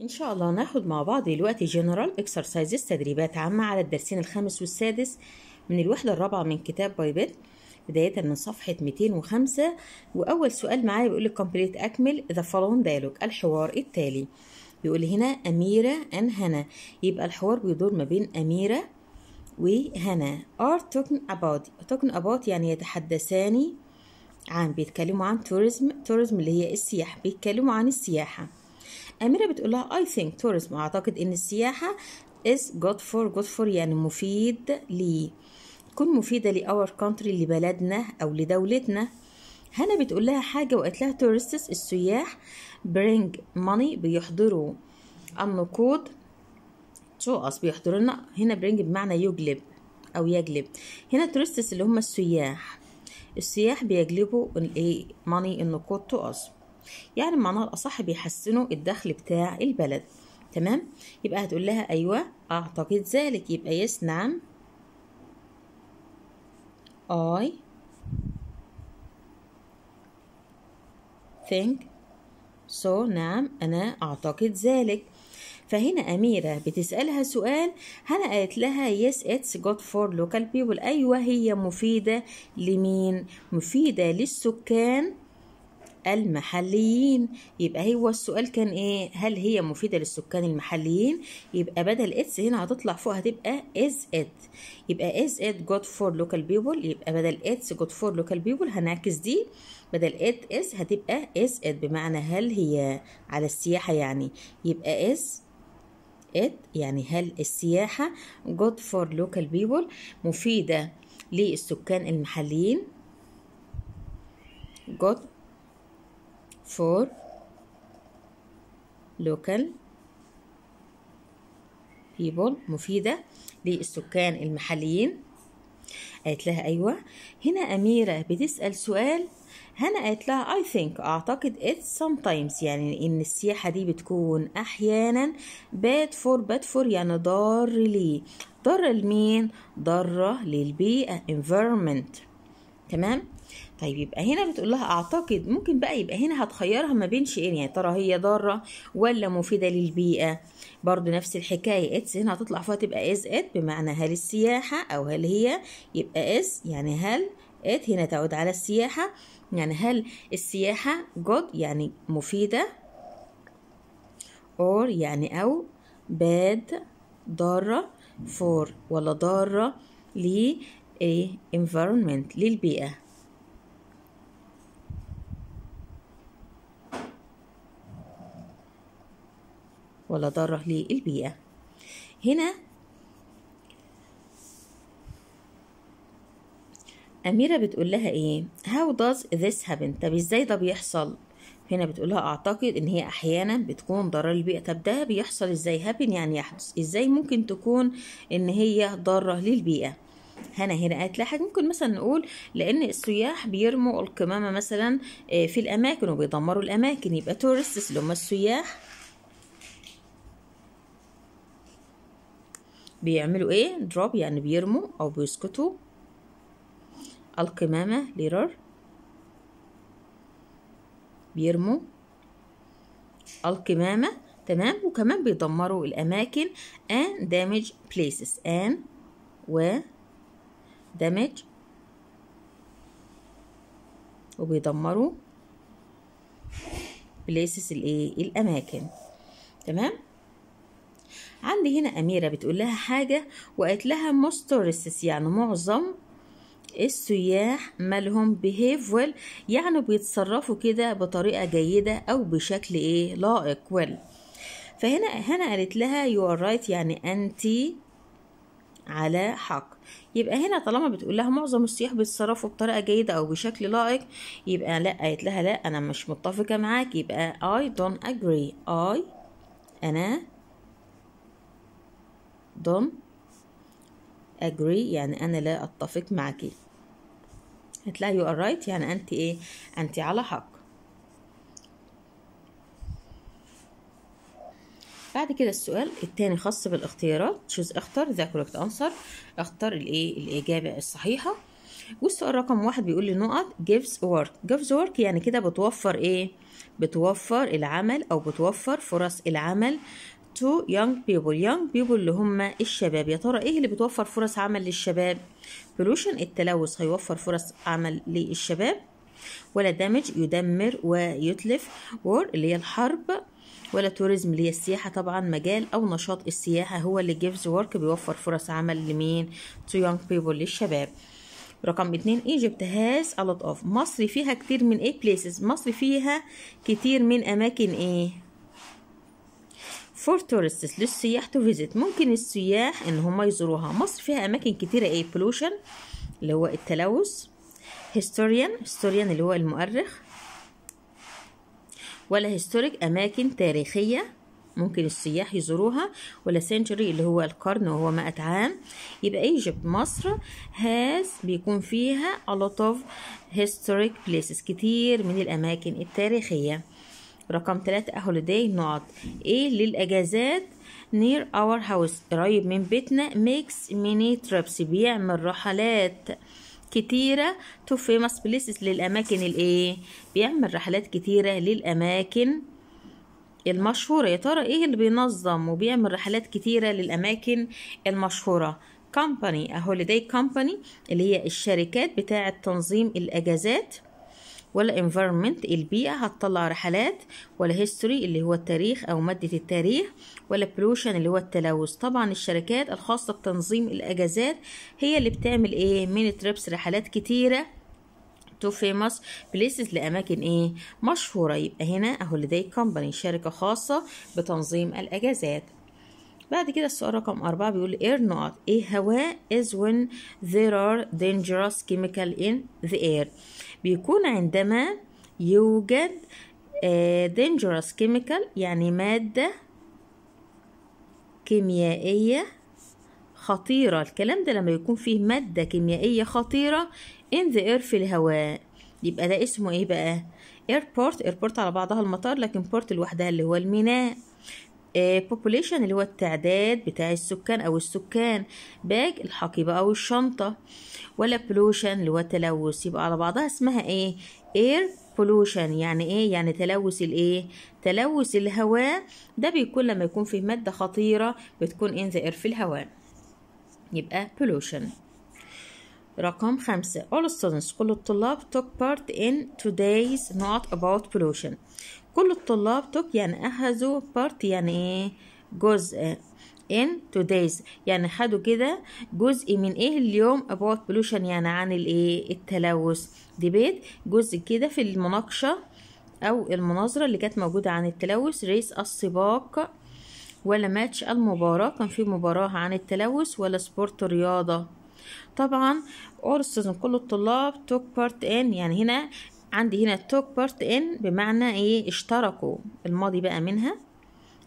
إن شاء الله ناخد مع بعض دلوقتي جنرال اكسرسايزز تدريبات عامة على الدرسين الخامس والسادس من الوحدة الرابعة من كتاب بايبل بداية من صفحة 205 وأول سؤال معايا بيقول لك كومبليت أكمل ذا فالون دايلوج الحوار التالي بيقول هنا أميرة أن هنا يبقى الحوار بيدور ما بين أميرة وهنا are talking about talking about يعني يتحدثان عن بيتكلموا عن توريزم توريزم اللي هي السياحة بيتكلموا عن السياحة أميرة بتقول لها I think tourism أعتقد إن السياحة is good for good for يعني مفيد لي تكون مفيدة لأور كونتري لبلدنا أو لدولتنا هنا بتقول لها حاجة وقالت لها tourists السياح bring money بيحضروا النقود شو us بيحضروا لنا هنا bring بمعنى يجلب أو يجلب هنا tourists اللي هم السياح السياح بيجلبوا الايه ماني النقود تو us يعني بمعنى الأصح بيحسنوا الدخل بتاع البلد تمام يبقى هتقول لها أيوة أعتقد ذلك يبقى يس نعم I think so نعم أنا أعتقد ذلك فهنا أميرة بتسألها سؤال هنا قالت لها yes it's good for local people أيوة هي مفيدة لمين مفيدة للسكان المحليين يبقى هو السؤال كان ايه هل هي مفيدة للسكان المحليين يبقى بدل اتس هنا هتطلع فوق هتبقى is it يبقى is it good for local people يبقى بدل اتس good for local people هنعكس دي بدل it is هتبقى is it بمعنى هل هي على السياحة يعني يبقى is it يعني هل السياحة good for local people مفيدة للسكان المحليين good for local people مفيدة للسكان المحليين قالت لها أيوة هنا أميرة بتسأل سؤال هنا قالت لها I think أعتقد it sometimes يعني إن السياحة دي بتكون أحيانا bad for bad for يعني ضار ليه ضار لمين ضارة للبيئة environment تمام طيب يبقى هنا بتقول لها اعتقد ممكن بقى يبقى هنا هتخيرها ما بين شيئين يعني ترى هي ضاره ولا مفيده للبيئه برضو نفس الحكايه اتس هنا هتطلع فيها تبقى از ات بمعنى هل السياحه او هل هي يبقى از يعني هل ات هنا تعود على السياحه يعني هل السياحه جود يعني مفيده اور يعني او باد ضاره فور ولا ضاره ايه environment للبيئه ولا ضارة للبيئة هنا أميرة بتقول لها إيه how does this happen طب إزاي ده بيحصل هنا بتقول لها أعتقد إن هي أحيانا بتكون ضارة للبيئة طب ده بيحصل إزاي happen يعني يحدث إزاي ممكن تكون إن هي ضارة للبيئة هنا هنا قالت لها حاجه ممكن مثلا نقول لان السياح بيرموا القمامه مثلا آه، في الاماكن وبيدمروا الاماكن يبقى تورستس اللي هم السياح بيعملوا ايه دروب يعني بيرموا او بيسكتوا القمامة ليرر بيرموا القمامة تمام وكمان بيدمروا الأماكن and damage places and و damage وبيدمروا places الايه الأماكن تمام عندي هنا أميرة بتقول لها حاجة وقالت لها most يعني معظم السياح مالهم بيهيف ويل يعني بيتصرفوا كده بطريقة جيدة أو بشكل إيه لائق ويل فهنا هنا قالت لها يو ار رايت يعني أنت على حق يبقى هنا طالما بتقول لها معظم السياح بيتصرفوا بطريقه جيده او بشكل لائق يبقى لا قالت لها لا انا مش متفقه معاك يبقى I don't agree I انا دوم اجري يعني أنا لا أتفق معك هتلاقي يو ار رايت يعني أنت إيه أنت على حق بعد كده السؤال التاني خاص بالاختيارات تشوز اختر ذا كوركت انسر اختار الايه الإجابة الصحيحة والسؤال رقم واحد بيقول لي نقط gives work gives work يعني كده بتوفر ايه بتوفر العمل او بتوفر فرص العمل تو يونج بيبول يونج بيبول اللي هم الشباب يا ترى ايه اللي بتوفر فرص عمل للشباب بلوشن التلوث هيوفر فرص عمل للشباب ولا دامج يدمر ويتلف وور اللي هي الحرب ولا توريزم اللي هي السياحة طبعا مجال أو نشاط السياحة هو اللي جيفز وورك بيوفر فرص عمل لمين تو يونج بيبول للشباب رقم اتنين ايجيبت هاز a lot مصر فيها كتير من ايه بليسز مصر فيها كتير من اماكن ايه فور تورستس للسياح تو فيزيت ممكن السياح ان هم يزوروها مصر فيها اماكن كتيره ايه pollution اللي هو التلوث historian historian اللي هو المؤرخ ولا historic اماكن تاريخيه ممكن السياح يزوروها ولا سنتوري اللي هو القرن وهو مئة عام يبقى ايجيبت مصر هاز بيكون فيها a lot of historic places كتير من الأماكن التاريخية رقم 3 هوليداي نقط ايه للاجازات near our house قريب من بيتنا makes many trips بيعمل رحلات كتيرة to famous places للأماكن الإيه؟ بيعمل رحلات كتيرة للأماكن المشهورة يا ترى إيه اللي بينظم وبيعمل رحلات كتيرة للأماكن المشهورة company a holiday company اللي هي الشركات بتاعة تنظيم الأجازات ولا environment البيئة هتطلع رحلات ولا history اللي هو التاريخ أو مادة التاريخ ولا pollution اللي هو التلوث طبعا الشركات الخاصة بتنظيم الأجازات هي اللي بتعمل إيه ميني trips رحلات كتيرة to famous places لاماكن ايه مشهوره يبقى هنا اهو لدي كومباني شركه خاصه بتنظيم الاجازات بعد كده السؤال رقم أربعة بيقول air not إيه هواء is when there are dangerous chemical in the air بيكون عندما يوجد آه، dangerous chemical يعني مادة كيميائية خطيرة الكلام ده لما يكون فيه مادة كيميائية خطيرة in the air في الهواء يبقى ده اسمه ايه بقى airport airport على بعضها المطار لكن port لوحدها اللي هو الميناء آه، population اللي هو التعداد بتاع السكان او السكان باج الحقيبه او الشنطه ولا pollution اللي هو التلوث يبقى على بعضها اسمها ايه air pollution يعني ايه يعني تلوث الايه تلوث الهواء ده بيكون لما يكون فيه ماده خطيره بتكون in the air في الهواء يبقى pollution رقم خمسة all students كل الطلاب took part in today's not about pollution كل الطلاب took يعني أخذوا part يعني إيه جزء in today's يعني خدوا كده جزء من ايه اليوم about pollution يعني عن الايه التلوث debate جزء كده في المناقشة او المناظرة اللي كانت موجودة عن التلوث ريس السباق ولا ماتش المباراة كان في مباراة عن التلوث ولا سبورت رياضة طبعا اورسز كل الطلاب took part in يعني هنا عندي هنا took part in بمعنى ايه اشتركوا الماضي بقى منها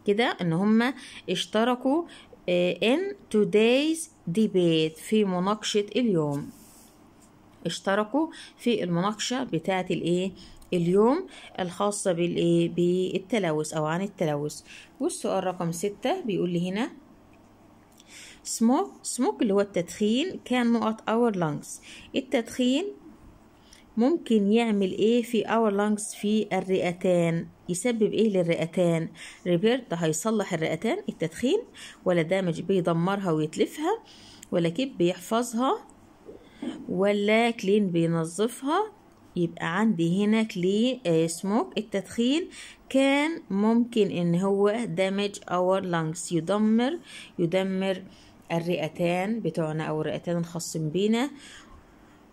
كده ان هم اشتركوا آه، in today's debate في مناقشة اليوم اشتركوا في المناقشة بتاعة الايه اليوم الخاصة بالايه بالتلوث او عن التلوث والسؤال رقم ستة بيقول لي هنا سموك سموك اللي هو التدخين كان نقط اور لانجز التدخين ممكن يعمل ايه في اور لانجز في الرئتان يسبب ايه للرئتان ريبير ده هيصلح الرئتان التدخين ولا دامج بيدمرها ويتلفها ولا كيب بيحفظها ولا كلين بينظفها يبقى عندي هنا كلي سموك آه، التدخين كان ممكن ان هو دامج اور لانجز يدمر يدمر الرئتان بتوعنا أو الرئتان الخاصين بينا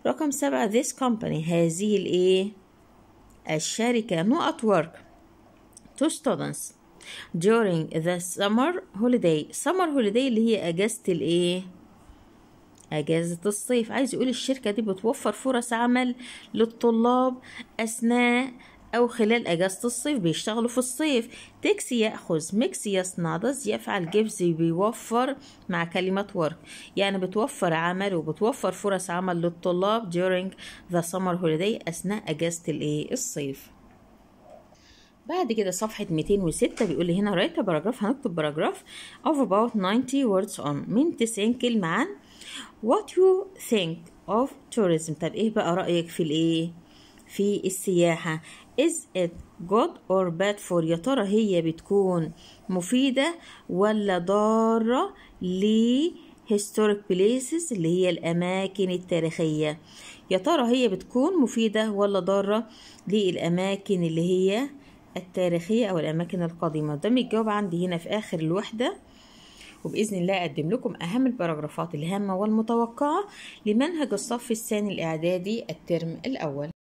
رقم سبعة this company هذه الإيه الشركة no at work to students during the summer holiday summer holiday اللي هي أجازة الإيه أجازة الصيف عايز يقول الشركة دي بتوفر فرص عمل للطلاب أثناء أو خلال أجازة الصيف بيشتغلوا في الصيف تكس يأخذ ميكس دز يفعل جيفز بيوفر مع كلمة work يعني بتوفر عمل وبتوفر فرص عمل للطلاب during the summer holiday أثناء أجازة الإيه الصيف بعد كده صفحة 206 بيقول لي هنا write a paragraph هنكتب باراجراف of about 90 words on من 90 كلمة عن what you think of tourism طب ايه بقى رأيك في الايه في السياحة is it good or bad for يا ترى هي بتكون مفيدة ولا ضارة ل historic places اللي هي الأماكن التاريخية يا ترى هي بتكون مفيدة ولا ضارة للأماكن اللي هي التاريخية أو الأماكن القديمة ده الجواب عندي هنا في آخر الوحدة وبإذن الله أقدم لكم أهم الباراجرافات الهامة والمتوقعة لمنهج الصف الثاني الإعدادي الترم الأول